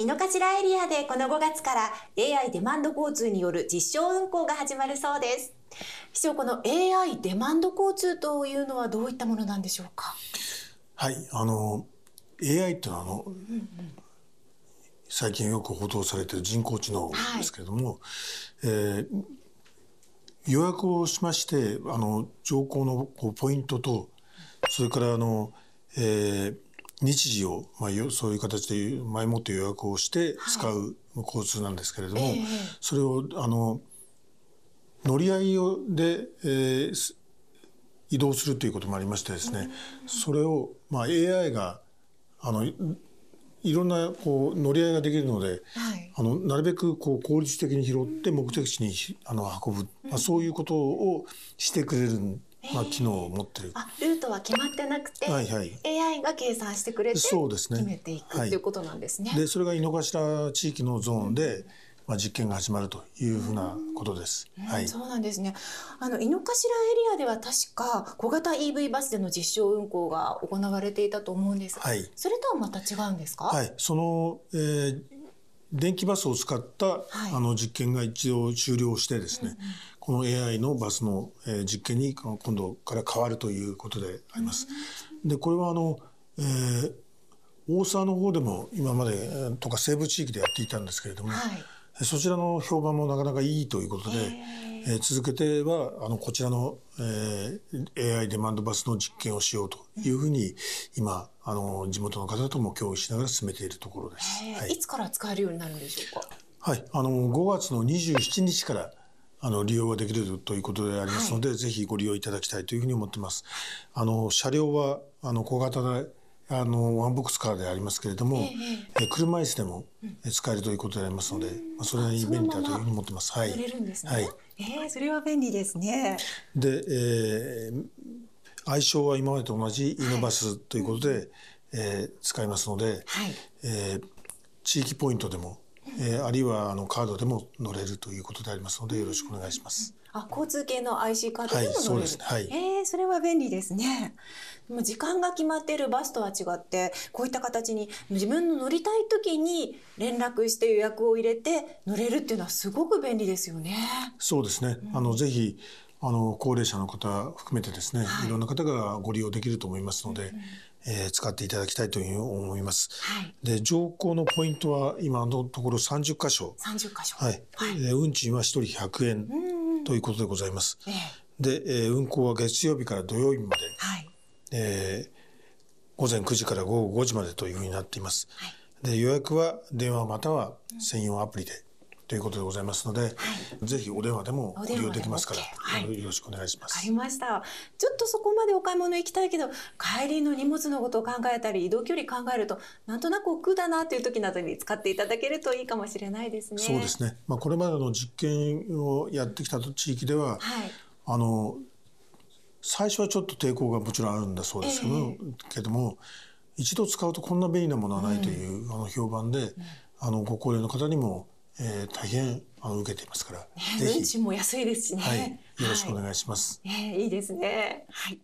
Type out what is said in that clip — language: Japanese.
井の頭エリアでこの5月から AI デマンド交通による実証運行が始まるそうです。市長、この AI デマンド交通というのはどういったものなんでしょうか。はい、あの AI というのはあの、うんうん最近よく報道されてる人工知能ですけれども、はい、えー、予約をしましてあの乗降のこうポイントとそれからあの、えー、日時を、まあ、そういう形で前もって予約をして使う交通なんですけれども、はいえー、それをあの乗り合いをで、えー、移動するということもありましてですね、それを、まあ、AI があのいろんなこう乗り合いができるので、はい、あのなるべくこう効率的に拾って目的地にあの運ぶ、まあ、そういうことをしてくれるんまあ、機能を持ってる。あ、ルートは決まってなくて、はいはい、AI が計算してくれて、そうですね、決めていくと、はい、うことなんですね。で、それが井の頭地域のゾーンで、まあ、実験が始まるというふうなことです。はい、そうなんですね。あの井の頭エリアでは確か小型 EV バスでの実証運行が行われていたと思うんです。はい、それとはまた違うんですか。はい、その、えー、電気バスを使った、あの実験が一度終了してですね、この AI のバスの、え実験に今度から変わるということであります。でこれはあの、えー、大沢の方でも今までとか西部地域でやっていたんですけれども、はいそちらの評判もなかなかいいということで、えー、続けてはあのこちらの、えー、AI デマンドバスの実験をしようというふうに今あの地元の方とも共有しながら進めているところです、はい、いつから使えるようになるんでしょうかはいあの5月の27日からあの利用ができるということでありますので、はい、ぜひご利用いただきたいというふうに思ってます。あの車両はあの小型であのワンボックスカーでありますけれども、ええ、車椅子でも使えるということでありますので、うん、まあ、それが便利だというふうに思ってます。はい。れね、はい。えー、それは便利ですね。で、えー、相性は今までと同じイノバスということで、はい、えー、使いますので、はい、えー、地域ポイントでもえー、あるいはあのカードでも乗れるということでありますのでよろしくお願いします。あ、交通系の IC カードでも乗れる。はい、そうですね。はい、えー、それは便利ですね。もう時間が決まっているバスとは違って、こういった形に自分の乗りたい時に連絡して予約を入れて乗れるっていうのはすごく便利ですよね。そうですね。うん、あのぜひあの高齢者の方含めてですね、はい、いろんな方がご利用できると思いますので、うん、えー、使っていただきたいという思います。はい、で乗降のポイントは今のところ30箇所。三十箇所。はい。はい、運賃は1人100円ということでございます。で、えー、運行は月曜日から土曜日まで、はいえー、午前9時から午後5時までというふうになっています。はい、で予約は電話または専用アプリで。うんということでございますので、はい、ぜひお電話でも利用できますから、はい、よろしくお願いします。ありました。ちょっとそこまでお買い物行きたいけど、帰りの荷物のことを考えたり、移動距離考えると、なんとなく億劫だなという時などに使っていただけるといいかもしれないですね。そうですね。まあこれまでの実験をやってきた地域では、はい、あの最初はちょっと抵抗がもちろんあるんだそうですけどえー、けども一度使うとこんな便利なものはないという、うん、あの評判で、うん、あのご高齢の方にもえー、大変あ受けていますから、ね、ぜ運賃も安いですしね、はい、よろしくお願いします、はい、えー、いいですねはい